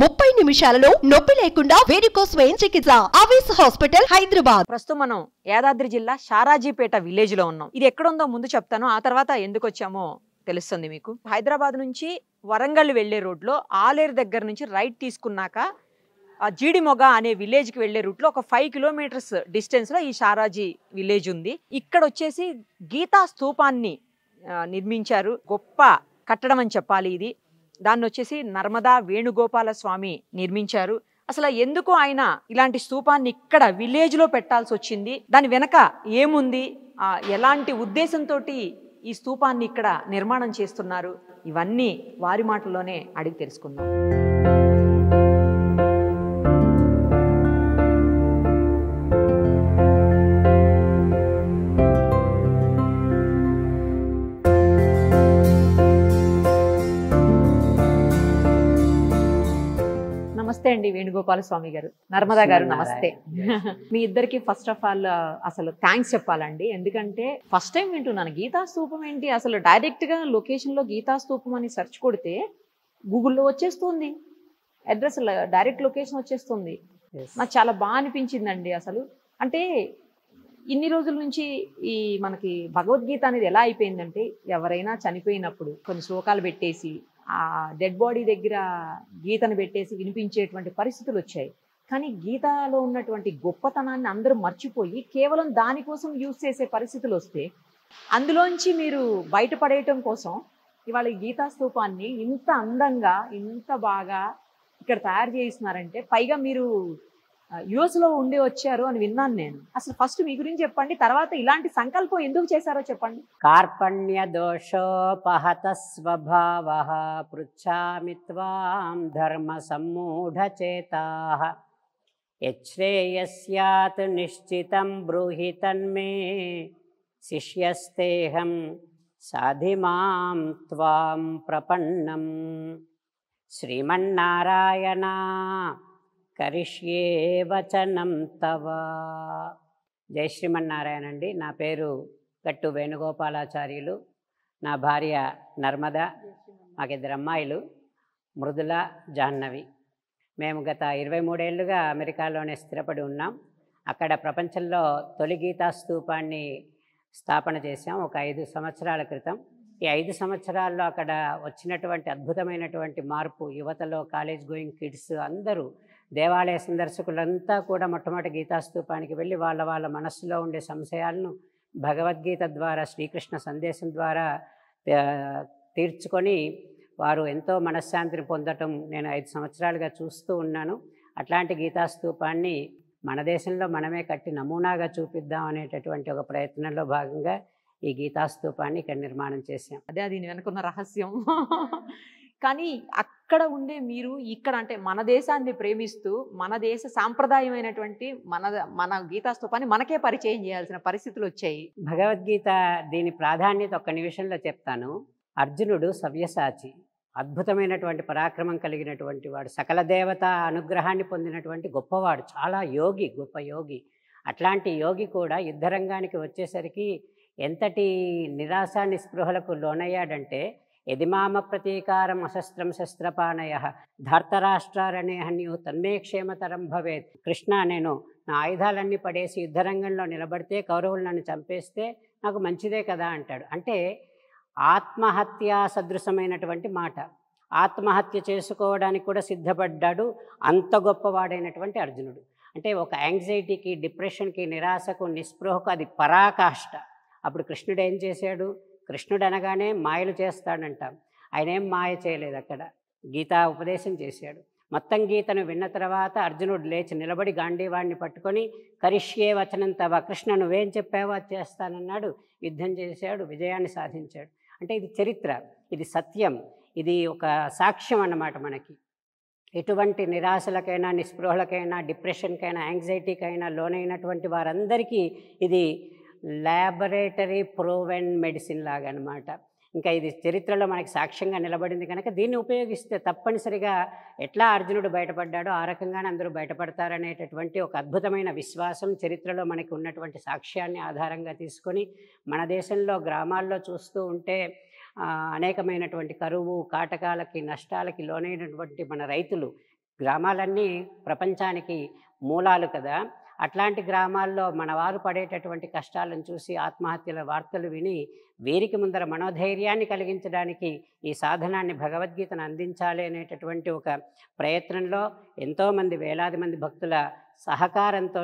ముప్పై నిమిషాలలో నొప్పి లేకుండా వేరుకో స్వయం చికిత్స ఆవేశ హాస్పిటల్ హైదరాబాద్ ప్రస్తుతం మనం యాదాద్రి జిల్లా షారాజీపేట విలేజ్ లో ఉన్నాం ఇది ఎక్కడుందో ముందు చెప్తాను ఆ తర్వాత ఎందుకు వచ్చామో తెలుస్తుంది మీకు హైదరాబాద్ నుంచి వరంగల్ వెళ్లే రోడ్లో ఆలేరు దగ్గర నుంచి రైట్ తీసుకున్నాక జీడిమొగ అనే విలేజ్కి వెళ్ళే రూట్లో ఒక ఫైవ్ కిలోమీటర్స్ డిస్టెన్స్లో ఈ షారాజీ విలేజ్ ఉంది ఇక్కడ వచ్చేసి గీతా స్థూపాన్ని నిర్మించారు గొప్ప కట్టడం అని చెప్పాలి ఇది దాన్ని వచ్చేసి నర్మదా వేణుగోపాల స్వామి నిర్మించారు అసలు ఎందుకు ఆయన ఇలాంటి స్తూపాన్ని ఇక్కడ విలేజ్లో పెట్టాల్సి వచ్చింది దాని వెనక ఏముంది ఎలాంటి ఉద్దేశంతో ఈ స్తూపాన్ని ఇక్కడ నిర్మాణం చేస్తున్నారు ఇవన్నీ వారి మాటల్లోనే అడిగి తెలుసుకుందాం అండి వేణుగోపాల స్వామి గారు నర్మదా గారు నమస్తే మీ ఇద్దరికి ఫస్ట్ ఆఫ్ ఆల్ అసలు థ్యాంక్స్ చెప్పాలండి ఎందుకంటే ఫస్ట్ టైం వింటున్నాను గీతా స్థూపం ఏంటి అసలు డైరెక్ట్ గా లొకేషన్ లో గీతా స్థూపం అని సెర్చ్ కొడితే గూగుల్లో వచ్చేస్తుంది అడ్రస్ డైరెక్ట్ లొకేషన్ వచ్చేస్తుంది నాకు చాలా బాగా అనిపించిందండి అసలు అంటే ఇన్ని రోజుల నుంచి ఈ మనకి భగవద్గీత అనేది ఎలా అయిపోయిందంటే ఎవరైనా చనిపోయినప్పుడు కొన్ని శ్లోకాలు పెట్టేసి ఆ డెడ్ బాడీ దగ్గర గీతను పెట్టేసి వినిపించేటువంటి పరిస్థితులు వచ్చాయి కానీ గీతలో ఉన్నటువంటి గొప్పతనాన్ని అందరూ మర్చిపోయి కేవలం దానికోసం యూజ్ చేసే పరిస్థితులు వస్తే అందులోంచి మీరు బయటపడేయటం కోసం ఇవాళ గీతా స్తూపాన్ని ఇంత అందంగా ఇంత బాగా ఇక్కడ తయారు చేస్తున్నారంటే పైగా మీరు యుఎస్లో ఉండి వచ్చారు అని విన్నాను నేను అసలు ఫస్ట్ మీ గురించి చెప్పండి తర్వాత ఇలాంటి సంకల్పం ఎందుకు చేశారో చెప్పండి కార్పణ్య దోషోపహత స్వభావ పృచ్ఛామి ధర్మ యశ్రేయస్యాత్ నిశ్చితం బ్రూహితన్మే తన్మే శిష్యస్తేహం మాం త్వాం ప్రపన్నం శ్రీమన్నారాయణ కరిష్యే వచనం తవ జై శ్రీమన్నారాయణ అండి నా పేరు గట్టు వేణుగోపాలాచార్యులు నా భార్య నర్మద మాకిద్దరు అమ్మాయిలు మృదుల జాహ్నవి మేము గత ఇరవై మూడేళ్లుగా అమెరికాలోనే స్థిరపడి ఉన్నాం అక్కడ ప్రపంచంలో తొలి గీతా స్థూపాన్ని స్థాపన చేశాం ఒక ఐదు సంవత్సరాల క్రితం ఈ ఐదు సంవత్సరాల్లో అక్కడ వచ్చినటువంటి అద్భుతమైనటువంటి మార్పు యువతలో కాలేజ్ గోయింగ్ కిడ్స్ అందరూ దేవాలయ సందర్శకులంతా కూడా మొట్టమొదటి గీతాస్తూపానికి వెళ్ళి వాళ్ళ వాళ్ళ మనస్సులో ఉండే సంశయాలను భగవద్గీత ద్వారా శ్రీకృష్ణ సందేశం ద్వారా తీర్చుకొని వారు ఎంతో మనశ్శాంతిని పొందటం నేను ఐదు సంవత్సరాలుగా చూస్తూ ఉన్నాను అట్లాంటి గీతాస్తూపాన్ని మన దేశంలో మనమే కట్టి నమూనాగా చూపిద్దాం అనేటటువంటి ఒక ప్రయత్నంలో భాగంగా ఈ గీతాస్తూపాన్ని ఇక్కడ నిర్మాణం చేశాం అదే దీని వెనుకున్న రహస్యం కానీ అక్కడ ఉండే మీరు ఇక్కడ అంటే మన దేశాన్ని ప్రేమిస్తూ మన దేశ సాంప్రదాయమైనటువంటి మన మన గీతాస్తూపాన్ని మనకే పరిచయం చేయాల్సిన పరిస్థితులు వచ్చాయి భగవద్గీత దీని ప్రాధాన్యత ఒక్క నిమిషంలో చెప్తాను అర్జునుడు సవ్యసాచి అద్భుతమైనటువంటి పరాక్రమం కలిగినటువంటి వాడు సకల దేవత అనుగ్రహాన్ని పొందినటువంటి గొప్పవాడు చాలా యోగి గొప్ప యోగి అట్లాంటి యోగి కూడా యుద్ధరంగానికి వచ్చేసరికి ఎంతటి నిరాశ నిస్పృహలకు లోనయ్యాడంటే యదిమామ ప్రతీకారం అశస్త్రం శస్త్రపాణయ హన్యు తన్మే క్షేమతరం భవేత్ కృష్ణ నేను నా ఆయుధాలన్నీ పడేసి యుద్ధరంగంలో నిలబడితే కౌరవులు నన్ను చంపేస్తే నాకు మంచిదే కదా అంటాడు అంటే ఆత్మహత్య సదృశమైనటువంటి మాట ఆత్మహత్య చేసుకోవడానికి కూడా సిద్ధపడ్డాడు అంత గొప్పవాడైనటువంటి అర్జునుడు అంటే ఒక యాంగ్జైటీకి డిప్రెషన్కి నిరాశకు నిస్పృహకు అది పరాకాష్ట అప్పుడు కృష్ణుడు ఏం చేశాడు కృష్ణుడు అనగానే మాయలు చేస్తాడంట ఆయన ఏం మాయ చేయలేదు అక్కడ గీతా ఉపదేశం చేశాడు మొత్తం గీతను విన్న తర్వాత అర్జునుడు లేచి నిలబడి గాంధీవాడిని పట్టుకొని కరిష్యే వచనం తవ కృష్ణ నువ్వేం చెప్పావో అది చేస్తానన్నాడు యుద్ధం చేశాడు విజయాన్ని సాధించాడు అంటే ఇది చరిత్ర ఇది సత్యం ఇది ఒక సాక్ష్యం అన్నమాట మనకి ఎటువంటి నిరాశలకైనా నిస్పృహలకైనా డిప్రెషన్కైనా యాంగ్జైటీకైనా లోనైనటువంటి వారందరికీ ఇది ల్యాబొరేటరీ ప్రోవెన్ మెడిసిన్ లాగా అనమాట ఇంకా ఇది చరిత్రలో మనకి సాక్ష్యంగా నిలబడింది కనుక దీన్ని ఉపయోగిస్తే తప్పనిసరిగా ఎట్లా అర్జునుడు బయటపడ్డాడో ఆ రకంగానే అందరూ బయటపడతారనేటటువంటి ఒక అద్భుతమైన విశ్వాసం చరిత్రలో మనకి ఉన్నటువంటి సాక్ష్యాన్ని ఆధారంగా తీసుకొని మన దేశంలో గ్రామాల్లో చూస్తూ ఉంటే అనేకమైనటువంటి కరువు కాటకాలకి నష్టాలకి లోనైనటువంటి మన రైతులు గ్రామాలన్నీ ప్రపంచానికి మూలాలు కదా అట్లాంటి గ్రామాల్లో మనవారు పడేటటువంటి కష్టాలను చూసి ఆత్మహత్యల వార్తలు విని వీరికి ముందర మనోధైర్యాన్ని కలిగించడానికి ఈ సాధనాన్ని భగవద్గీతను అందించాలి అనేటటువంటి ఒక ప్రయత్నంలో ఎంతోమంది వేలాది మంది భక్తుల సహకారంతో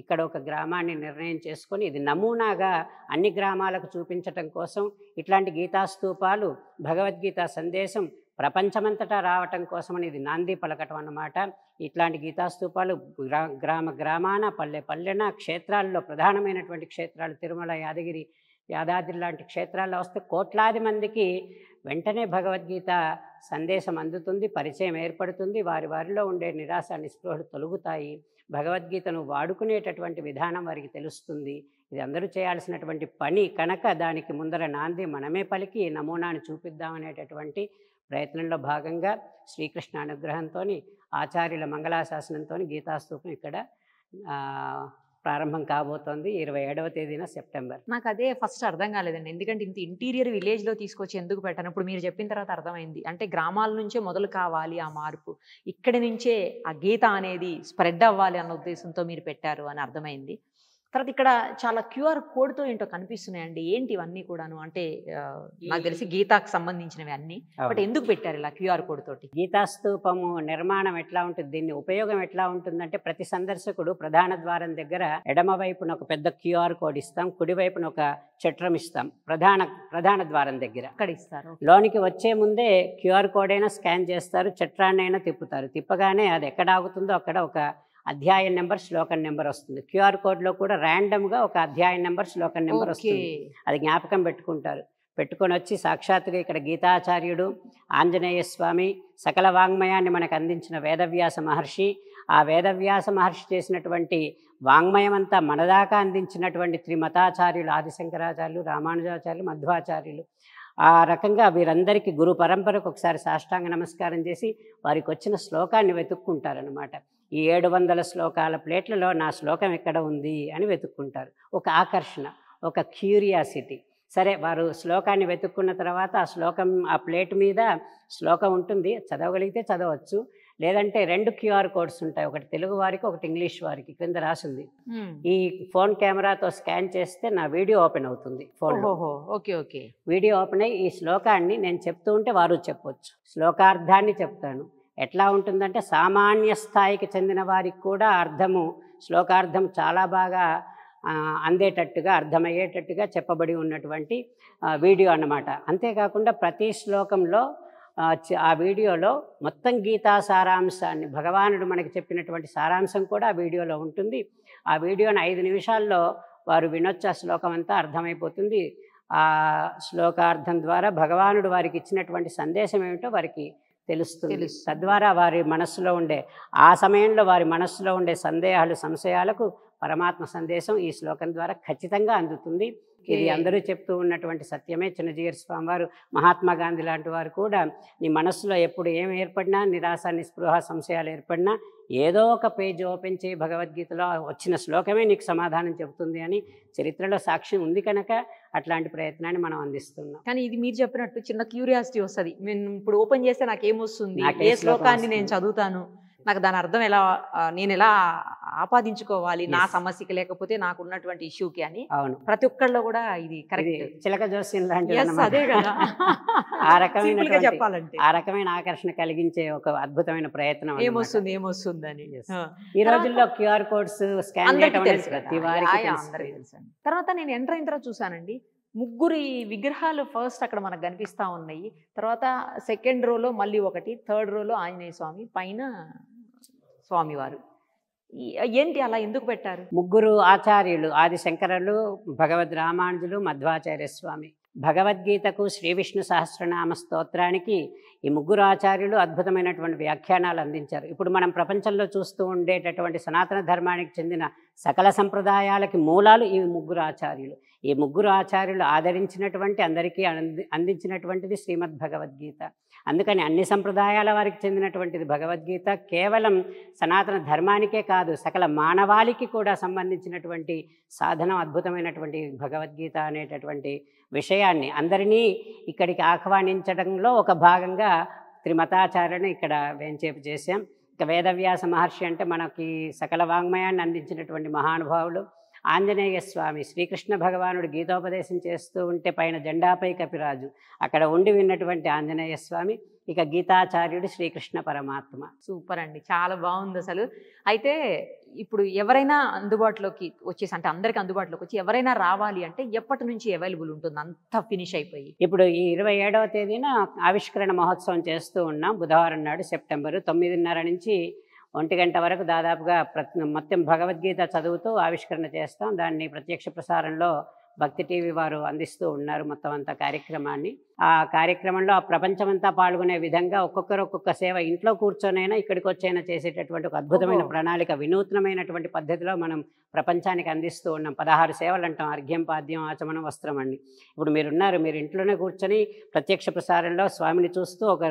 ఇక్కడ ఒక గ్రామాన్ని నిర్ణయం చేసుకొని ఇది నమూనాగా అన్ని గ్రామాలకు చూపించటం కోసం ఇట్లాంటి గీతాస్తూపాలు భగవద్గీత సందేశం ప్రపంచమంతటా రావటం కోసమని ఇది నాంది పలకటం అన్నమాట ఇట్లాంటి గీతాస్తూపాలు గ్రా గ్రామ గ్రామాన పల్లె పల్లెన క్షేత్రాల్లో ప్రధానమైనటువంటి క్షేత్రాలు తిరుమల యాదగిరి యాదాద్రి లాంటి క్షేత్రాల్లో వస్తే కోట్లాది మందికి వెంటనే భగవద్గీత సందేశం అందుతుంది పరిచయం ఏర్పడుతుంది వారి వారిలో ఉండే నిరాశ నిస్పృహలు తొలుగుతాయి భగవద్గీతను వాడుకునేటటువంటి విధానం వారికి తెలుస్తుంది ఇది అందరూ చేయాల్సినటువంటి పని కనుక దానికి ముందర నాంది మనమే పలికి నమూనాను చూపిద్దామనేటటువంటి ప్రయత్నంలో భాగంగా శ్రీకృష్ణ అనుగ్రహంతో ఆచార్యుల మంగళాశాసనంతో గీతాస్తూపం ఇక్కడ ప్రారంభం కాబోతోంది ఇరవై ఏడవ తేదీన సెప్టెంబర్ నాకు అదే ఫస్ట్ అర్థం కాలేదండి ఎందుకంటే ఇంత ఇంటీరియర్ విలేజ్లో తీసుకొచ్చి ఎందుకు పెట్టాను ఇప్పుడు మీరు చెప్పిన తర్వాత అర్థమైంది అంటే గ్రామాల నుంచే మొదలు కావాలి ఆ మార్పు ఇక్కడి నుంచే ఆ గీత అనేది స్ప్రెడ్ అవ్వాలి అన్న ఉద్దేశంతో మీరు పెట్టారు అని అర్థమైంది తర్వాత ఇక్కడ చాలా క్యూఆర్ కోడ్తో ఏంటో కనిపిస్తున్నాయండి ఏంటి ఇవన్నీ కూడాను అంటే నాకు తెలిసి గీతాకు సంబంధించినవి అన్ని బట్ ఎందుకు పెట్టారు ఇలా క్యూఆర్ కోడ్ తోటి గీతాస్తూపము నిర్మాణం ఎట్లా ఉంటుంది దీన్ని ఉపయోగం ఎట్లా ఉంటుందంటే ప్రతి సందర్శకుడు ప్రధాన ద్వారం దగ్గర ఎడమ వైపున ఒక పెద్ద క్యూఆర్ కోడ్ ఇస్తాం కుడి వైపున ఒక చట్రం ఇస్తాం ప్రధాన ప్రధాన ద్వారం దగ్గర అక్కడ ఇస్తారు లోనికి వచ్చే ముందే క్యూఆర్ కోడ్ అయినా స్కాన్ చేస్తారు చట్రాన్ని అయినా తిప్పుతారు తిప్పగానే అది ఎక్కడ ఆగుతుందో అక్కడ ఒక అధ్యాయం నెంబర్ శ్లోకం నెంబర్ వస్తుంది క్యూఆర్ కోడ్లో కూడా ర్యాండమ్గా ఒక అధ్యాయం నెంబర్ శ్లోకం నెంబర్ వస్తుంది అది జ్ఞాపకం పెట్టుకుంటారు పెట్టుకొని వచ్చి సాక్షాత్తుగా ఇక్కడ గీతాచార్యుడు ఆంజనేయ స్వామి సకల వాంగ్మయాన్ని మనకు అందించిన వేదవ్యాస మహర్షి ఆ వేదవ్యాస మహర్షి చేసినటువంటి వాంగ్మయం అంతా మనదాకా అందించినటువంటి త్రిమతాచార్యులు ఆదిశంకరాచార్యులు రామానుజాచార్యులు మధ్వాచార్యులు ఆ రకంగా వీరందరికీ గురు పరంపరకు ఒకసారి సాష్టాంగ నమస్కారం చేసి వారికి వచ్చిన శ్లోకాన్ని వెతుక్కుంటారనమాట ఈ ఏడు వందల శ్లోకాల ప్లేట్లలో నా శ్లోకం ఎక్కడ ఉంది అని వెతుక్కుంటారు ఒక ఆకర్షణ ఒక క్యూరియాసిటీ సరే వారు శ్లోకాన్ని వెతుక్కున్న తర్వాత ఆ శ్లోకం ఆ ప్లేట్ మీద శ్లోకం ఉంటుంది చదవగలిగితే చదవచ్చు లేదంటే రెండు క్యూఆర్ కోడ్స్ ఉంటాయి ఒకటి తెలుగు వారికి ఒకటి ఇంగ్లీష్ వారికి క్రింద రాసింది ఈ ఫోన్ కెమెరాతో స్కాన్ చేస్తే నా వీడియో ఓపెన్ అవుతుంది phone okay okay video open అయ్యి ఈ శ్లోకాన్ని నేను చెప్తూ ఉంటే వారు చెప్పొచ్చు శ్లోకార్థాన్ని చెప్తాను ఎట్లా ఉంటుందంటే సామాన్య స్థాయికి చెందిన వారికి కూడా అర్థము శ్లోకార్థం చాలా బాగా అందేటట్టుగా అర్థమయ్యేటట్టుగా చెప్పబడి ఉన్నటువంటి వీడియో అన్నమాట అంతేకాకుండా ప్రతి శ్లోకంలో ఆ వీడియోలో మొత్తం గీతా సారాంశాన్ని భగవానుడు మనకి చెప్పినటువంటి సారాంశం కూడా ఆ వీడియోలో ఉంటుంది ఆ వీడియోని ఐదు నిమిషాల్లో వారు ఆ శ్లోకం అంతా అర్థమైపోతుంది ఆ శ్లోకార్థం ద్వారా భగవానుడు వారికి ఇచ్చినటువంటి సందేశం ఏమిటో వారికి తెలుస్తుంది తద్వారా వారి మనస్సులో ఉండే ఆ సమయంలో వారి మనస్సులో ఉండే సందేహాలు సంశయాలకు పరమాత్మ సందేశం ఈ శ్లోకం ద్వారా ఖచ్చితంగా అందుతుంది ఇది అందరూ చెప్తూ ఉన్నటువంటి సత్యమే చిన్నజీయర్ స్వామి వారు మహాత్మా గాంధీ లాంటి వారు కూడా నీ మనస్సులో ఎప్పుడు ఏం ఏర్పడినా నిరాశ నిస్పృహ సంశయాలు ఏర్పడినా ఏదో ఒక పేజ్ ఓపెన్ చేయి భగవద్గీతలో వచ్చిన శ్లోకమే నీకు సమాధానం చెబుతుంది అని చరిత్రలో సాక్ష్యం ఉంది కనుక అట్లాంటి ప్రయత్నాన్ని మనం అందిస్తున్నాం కానీ ఇది మీరు చెప్పినట్టు చిన్న క్యూరియాసిటీ వస్తుంది నేను ఇప్పుడు ఓపెన్ చేస్తే నాకు ఏమొస్తుంది ఏ శ్లోకాన్ని నేను చదువుతాను నాకు దాని అర్థం ఎలా నేను ఎలా ఆపాదించుకోవాలి నా సమస్యకి లేకపోతే నాకు ఉన్నటువంటి ఇష్యూకి అని అవును ప్రతి ఒక్కళ్ళు కూడా ఇది కరెక్ట్ చిలక జోస్యం లాంటి అదే ఆ రకమైన చెప్పాలంటే ఆ రకమైన ఆకర్షణ కలిగించే ఒక అద్భుతమైన ప్రయత్నం ఏమొస్తుంది ఏమొస్తుంది అని ఈ రోజుల్లో క్యూఆర్ కోడ్స్ స్కాన్ తర్వాత నేను ఎంటర్ అయిన తర్వాత చూసానండి ముగ్గురి విగ్రహాలు ఫస్ట్ అక్కడ మనకు కనిపిస్తూ ఉన్నాయి తర్వాత సెకండ్ రోలో మళ్ళీ ఒకటి థర్డ్ రోలో ఆంజనేయ స్వామి పైన స్వామివారు ఏంటి అలా ఎందుకు పెట్టారు ముగ్గురు ఆచార్యులు ఆది శంకరులు భగవద్ రామానుజులు మధ్వాచార్య స్వామి భగవద్గీతకు శ్రీ విష్ణు సహస్రనామ స్తోత్రానికి ఈ ముగ్గురు ఆచార్యులు అద్భుతమైనటువంటి వ్యాఖ్యానాలు అందించారు ఇప్పుడు మనం ప్రపంచంలో చూస్తూ ఉండేటటువంటి సనాతన ధర్మానికి చెందిన సకల సంప్రదాయాలకి మూలాలు ఈ ముగ్గురు ఆచార్యులు ఈ ముగ్గురు ఆచార్యులు ఆదరించినటువంటి అందరికీ అందించినటువంటిది శ్రీమద్ భగవద్గీత అందుకని అన్ని సంప్రదాయాల వారికి చెందినటువంటిది భగవద్గీత కేవలం సనాతన ధర్మానికే కాదు సకల మానవాళికి కూడా సంబంధించినటువంటి సాధనం అద్భుతమైనటువంటి భగవద్గీత అనేటటువంటి విషయాన్ని అందరినీ ఇక్కడికి ఆహ్వానించడంలో ఒక భాగంగా త్రిమతాచార్యను ఇక్కడ వేంచేపు చేశాం ఇక వేదవ్యాస మహర్షి అంటే మనకి సకల వాంగ్మయాన్ని అందించినటువంటి మహానుభావులు ఆంజనేయ స్వామి శ్రీకృష్ణ భగవానుడు గీతోపదేశం చేస్తూ ఉంటే పైన జెండాపై కపిరాజు అక్కడ ఉండి విన్నటువంటి ఆంజనేయ స్వామి ఇక గీతాచార్యుడు శ్రీకృష్ణ పరమాత్మ సూపర్ అండి చాలా బాగుంది అసలు అయితే ఇప్పుడు ఎవరైనా అందుబాటులోకి వచ్చేసి అంటే అందరికి అందుబాటులోకి వచ్చి ఎవరైనా రావాలి అంటే ఎప్పటి నుంచి అవైలబుల్ ఉంటుంది అంత ఫినిష్ అయిపోయి ఇప్పుడు ఈ ఇరవై ఏడవ తేదీన ఆవిష్కరణ మహోత్సవం చేస్తూ ఉన్నాం బుధవారం నాడు సెప్టెంబరు తొమ్మిదిన్నర నుంచి ఒంటి గంట వరకు దాదాపుగా మొత్తం భగవద్గీత చదువుతూ ఆవిష్కరణ చేస్తాం దాన్ని ప్రత్యక్ష ప్రసారంలో భక్తి టీవీ వారు అందిస్తూ ఉన్నారు మొత్తం అంత కార్యక్రమాన్ని ఆ కార్యక్రమంలో ఆ ప్రపంచమంతా పాల్గొనే విధంగా ఒక్కొక్కరు ఒక్కొక్క సేవ ఇంట్లో కూర్చొనైనా ఇక్కడికి వచ్చైనా చేసేటటువంటి ఒక అద్భుతమైన ప్రణాళిక వినూత్నమైనటువంటి పద్ధతిలో మనం ప్రపంచానికి అందిస్తూ ఉన్నాం పదహారు సేవలు అంటాం అర్ఘ్యం పాద్యం ఆచమనం వస్త్రం అండి ఇప్పుడు మీరున్నారు మీరు ఇంట్లోనే కూర్చొని ప్రత్యక్ష ప్రసారంలో స్వామిని చూస్తూ ఒక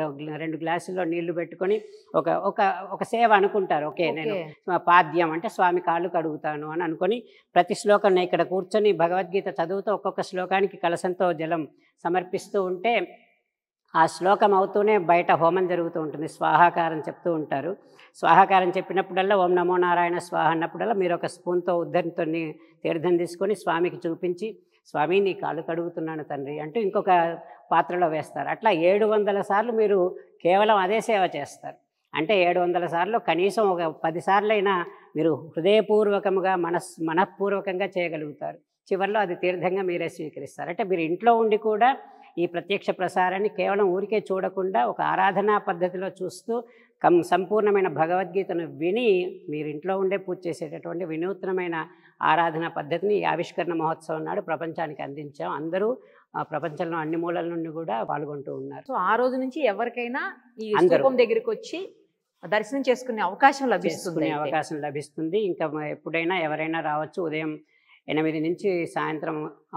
రెండు గ్లాసుల్లో నీళ్లు పెట్టుకొని ఒక ఒక ఒక సేవ అనుకుంటారు ఓకే నేను పాద్యం అంటే స్వామి కాళ్ళు కడుగుతాను అని అనుకొని ప్రతి శ్లోకం ఇక్కడ కూర్చొని భగవద్గీత చదువుతూ ఒక్కొక్క శ్లోకానికి కలసంతో జలం సమర్పిస్తూ ఉంటే ఆ శ్లోకం అవుతూనే బయట హోమం జరుగుతూ ఉంటుంది స్వాహాకారం చెప్తూ ఉంటారు స్వాహాకారం చెప్పినప్పుడల్లా ఓం నమో నారాయణ స్వాహ అన్నప్పుడల్లా మీరు ఒక స్పూన్తో ఉద్ధరితో తీర్థం తీసుకొని స్వామికి చూపించి స్వామి నీ కాళ్ళు కడుగుతున్నాను తండ్రి అంటూ ఇంకొక పాత్రలో వేస్తారు అట్లా ఏడు వందల సార్లు మీరు కేవలం అదే సేవ చేస్తారు అంటే ఏడు వందల సార్లు కనీసం ఒక పదిసార్లైనా మీరు హృదయపూర్వకముగా మనస్ మనఃపూర్వకంగా చేయగలుగుతారు చివరిలో అది తీర్థంగా మీరే స్వీకరిస్తారు అంటే మీరు ఇంట్లో ఉండి కూడా ఈ ప్రత్యక్ష ప్రసారాన్ని కేవలం ఊరికే చూడకుండా ఒక ఆరాధనా పద్ధతిలో చూస్తూ కం సంపూర్ణమైన భగవద్గీతను విని మీరు ఇంట్లో ఉండే పూజ చేసేటటువంటి వినూత్నమైన ఆరాధన పద్ధతిని ఈ ఆవిష్కరణ మహోత్సవం నాడు ప్రపంచానికి అందించాం అందరూ ప్రపంచంలో అన్ని మూలల నుండి కూడా పాల్గొంటూ ఉన్నారు సో ఆ రోజు నుంచి ఎవరికైనా ఈ రూపం దగ్గరికి వచ్చి దర్శనం చేసుకునే అవకాశం లభిస్తుంది అవకాశం లభిస్తుంది ఇంకా ఎప్పుడైనా ఎవరైనా రావచ్చు ఉదయం ఎనిమిది నుంచి సాయంత్రం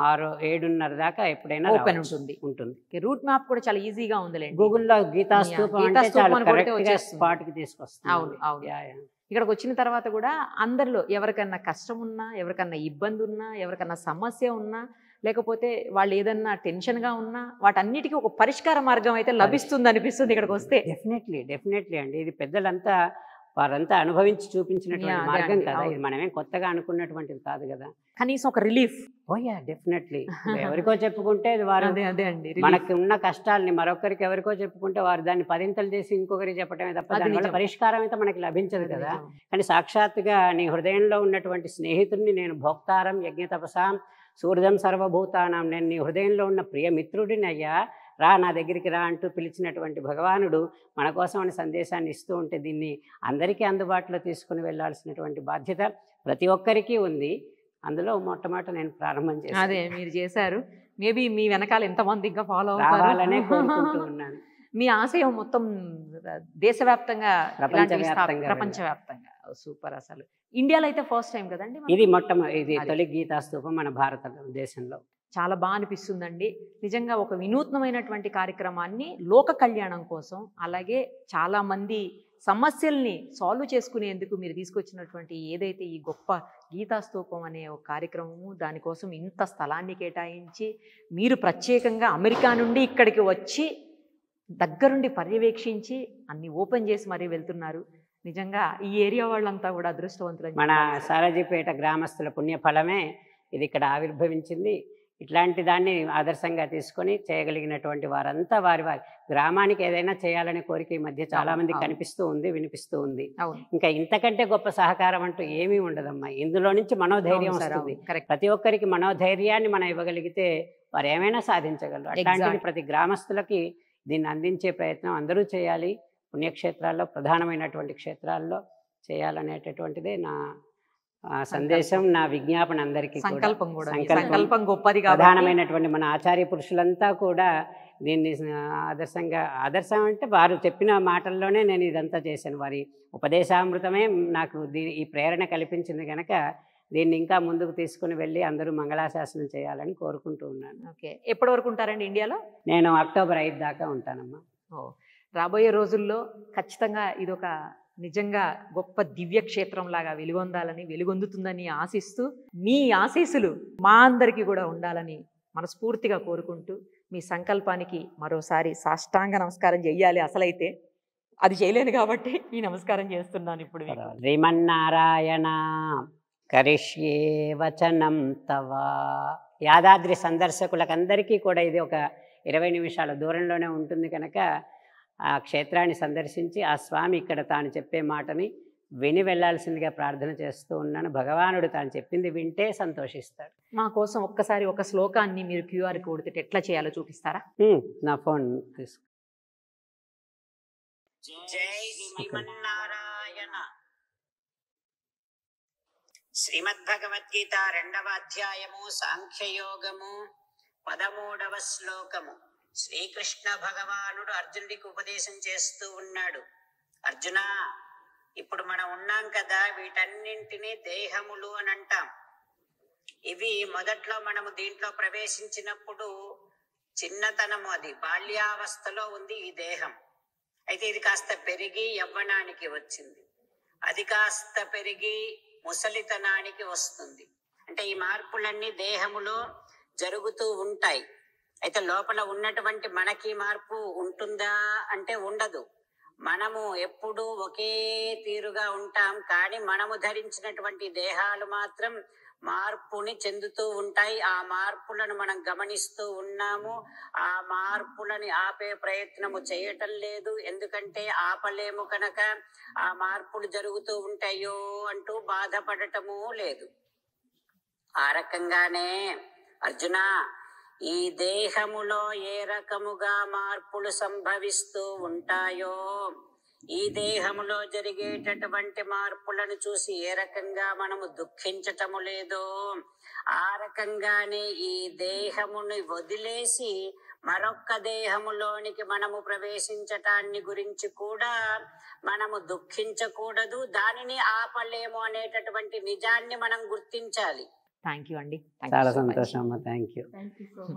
ఆరు ఏడున్నర దాకా ఎప్పుడైనా ఓపెన్ ఉంటుంది ఉంటుంది రూట్ మ్యాప్ కూడా చాలా ఈజీగా ఉంది గూగుల్లో గీతా స్తూపం అంటే స్పాట్కి అవును అవును ఇక్కడికి వచ్చిన తర్వాత కూడా అందరిలో ఎవరికన్నా కష్టం ఉన్నా ఎవరికన్నా ఇబ్బంది ఉన్నా ఎవరికన్నా సమస్య ఉన్నా లేకపోతే వాళ్ళు ఏదన్నా టెన్షన్గా ఉన్నా వాటన్నిటికీ ఒక పరిష్కార మార్గం అయితే లభిస్తుంది అనిపిస్తుంది ఇక్కడికి వస్తే డెఫినెట్లీ డెఫినెట్లీ అండి ఇది పెద్దలంతా వారంతా అనుభవించి చూపించినటువంటి మార్గం కదా ఇది మనమేం కొత్తగా అనుకున్నటువంటిది కాదు కదా కనీసం ఒక రిలీఫ్ పోయా డెఫినెట్లీ ఎవరికో చెప్పుకుంటే వారు మనకి ఉన్న కష్టాలని మరొకరికి ఎవరికో చెప్పుకుంటే వారు దాన్ని పదింతలు చేసి ఇంకొకరికి చెప్పడమే తప్ప దానివల్ల పరిష్కారం అయితే మనకి లభించదు కదా కానీ సాక్షాత్తుగా నీ హృదయంలో ఉన్నటువంటి స్నేహితుడిని నేను భోక్తారం యజ్ఞతపసాం సూర్యం సర్వభూతానం నేను నీ హృదయంలో ఉన్న ప్రియమిత్రుడిని అయ్యా రా నా దగ్గరికి రా అంటూ పిలిచినటువంటి భగవానుడు మన కోసం అనే సందేశాన్ని ఇస్తూ ఉంటే దీన్ని అందరికీ అందుబాటులో తీసుకుని వెళ్లాల్సినటువంటి బాధ్యత ప్రతి ఒక్కరికి ఉంది అందులో మొట్టమొదట నేను ప్రారంభం చేశాను అదే మీరు చేశారు మేబీ మీ వెనకాల ఎంతమంది ఇంకా ఫాలో అవ్వాలనే ఉన్నాను మీ ఆశయం మొత్తం దేశవ్యాప్తంగా ప్రపంచవ్యాప్తంగా సూపర్ అసలు ఇండియాలో అయితే ఫస్ట్ టైం కదండి ఇది మొట్టమొదటి ఇది తొలి గీతాస్తూపం మన భారత దేశంలో చాలా బాగా అనిపిస్తుందండి నిజంగా ఒక వినూత్నమైనటువంటి కార్యక్రమాన్ని లోక కళ్యాణం కోసం అలాగే చాలామంది సమస్యల్ని సాల్వ్ చేసుకునేందుకు మీరు తీసుకొచ్చినటువంటి ఏదైతే ఈ గొప్ప గీతాస్తూపం అనే ఒక కార్యక్రమము దానికోసం ఇంత స్థలాన్ని కేటాయించి మీరు ప్రత్యేకంగా అమెరికా నుండి ఇక్కడికి వచ్చి దగ్గరుండి పర్యవేక్షించి అన్ని ఓపెన్ చేసి మరీ వెళ్తున్నారు నిజంగా ఈ ఏరియా వాళ్ళంతా కూడా అదృష్టవంతులు మన సారాజీపేట గ్రామస్తుల పుణ్యఫలమే ఇది ఇక్కడ ఆవిర్భవించింది ఇట్లాంటి దాన్ని ఆదర్శంగా తీసుకొని చేయగలిగినటువంటి వారంతా వారి వారి గ్రామానికి ఏదైనా చేయాలనే కోరిక ఈ మధ్య చాలా మంది కనిపిస్తూ ఉంది వినిపిస్తూ ఉంది ఇంకా ఇంతకంటే గొప్ప సహకారం అంటూ ఏమీ ఉండదమ్మా ఇందులో నుంచి మనోధైర్యం వస్తుంది ప్రతి ఒక్కరికి మనోధైర్యాన్ని మనం ఇవ్వగలిగితే వారు ఏమైనా సాధించగలరు అట్లాంటిది ప్రతి గ్రామస్తులకి దీన్ని అందించే ప్రయత్నం అందరూ చేయాలి పుణ్యక్షేత్రాల్లో ప్రధానమైనటువంటి క్షేత్రాల్లో చేయాలనేటటువంటిదే నా ఆ సందేశం నా విజ్ఞాపన అందరికీ సంకల్పం కూడా సంకల్పం గొప్పది ప్రధానమైనటువంటి మన ఆచార్య పురుషులంతా కూడా దీన్ని ఆదర్శంగా ఆదర్శం అంటే వారు చెప్పిన మాటల్లోనే నేను ఇదంతా చేశాను వారి ఉపదేశామృతమే నాకు ఈ ప్రేరణ కల్పించింది కనుక దీన్ని ఇంకా ముందుకు తీసుకుని వెళ్ళి అందరూ మంగళాశాసనం చేయాలని కోరుకుంటూ ఉన్నాను ఓకే ఎప్పటి వరకు ఉంటారండి ఇండియాలో నేను అక్టోబర్ ఐదు దాకా ఉంటానమ్మా రాబోయే రోజుల్లో ఖచ్చితంగా ఇదొక నిజంగా గొప్ప దివ్యక్షేత్రంలాగా వెలుగొందాలని వెలుగొందుతుందని ఆశిస్తూ మీ ఆశీస్సులు మా అందరికీ కూడా ఉండాలని మనస్ఫూర్తిగా కోరుకుంటూ మీ సంకల్పానికి మరోసారి సాష్టాంగ నమస్కారం చెయ్యాలి అసలైతే అది చేయలేను కాబట్టి ఈ నమస్కారం చేస్తున్నాను ఇప్పుడు రేమన్నారాయణ కరిష్యే వచనం తవా యాదాద్రి సందర్శకులకందరికీ కూడా ఇది ఒక ఇరవై నిమిషాల దూరంలోనే ఉంటుంది కనుక ఆ క్షేత్రాన్ని సందర్శించి ఆ స్వామి ఇక్కడ తాను చెప్పే మాటని విని వెళ్లాల్సిందిగా ప్రార్థన చేస్తూ ఉన్నాను భగవానుడు తాను చెప్పింది వింటే సంతోషిస్తాడు మా కోసం ఒక్కసారి ఒక శ్లోకాన్ని మీరు క్యూఆర్ కోడ్ ఎట్లా చేయాలో చూపిస్తారా నా ఫోన్ తీసుకో జై శ్రీమన్నారాయణ రెండవ అధ్యాయము సాంఖ్యయోగము పదమూడవ శ్లోకము శ్రీకృష్ణ భగవానుడు అర్జునుడికి ఉపదేశం చేస్తూ ఉన్నాడు అర్జున ఇప్పుడు మనం ఉన్నాం కదా వీటన్నింటినీ దేహములు అని అంటాం ఇవి మొదట్లో మనము దీంట్లో ప్రవేశించినప్పుడు చిన్నతనము అది బాల్యావస్థలో ఉంది ఈ దేహం అయితే ఇది కాస్త పెరిగి యవ్వనానికి వచ్చింది అది కాస్త పెరిగి ముసలితనానికి వస్తుంది అంటే ఈ మార్పులన్నీ దేహములో జరుగుతూ ఉంటాయి అయితే లోపల ఉన్నటువంటి మనకి మార్పు ఉంటుందా అంటే ఉండదు మనము ఎప్పుడూ ఒకే తీరుగా ఉంటాం కానీ మనము ధరించినటువంటి దేహాలు మాత్రం మార్పుని చెందుతూ ఉంటాయి ఆ మార్పులను మనం గమనిస్తూ ఉన్నాము ఆ మార్పులని ఆపే ప్రయత్నము చేయటం లేదు ఎందుకంటే ఆపలేము కనుక ఆ మార్పులు జరుగుతూ ఉంటాయో అంటూ బాధపడటము లేదు ఆ రకంగానే అర్జున ఈ దేహములో ఏ రకముగా మార్పులు సంభవిస్తూ ఉంటాయో ఈ దేహములో జరిగేటటువంటి మార్పులను చూసి ఏ రకంగా మనము దుఃఖించటము లేదో ఆ రకంగానే ఈ దేహముని వదిలేసి మరొక్క దేహములోనికి మనము ప్రవేశించటాన్ని గురించి కూడా మనము దుఃఖించకూడదు దానిని ఆపలేము అనేటటువంటి నిజాన్ని మనం గుర్తించాలి థ్యాంక్ యూ అండి చాలా సంతోషం అమ్మ థ్యాంక్ యూ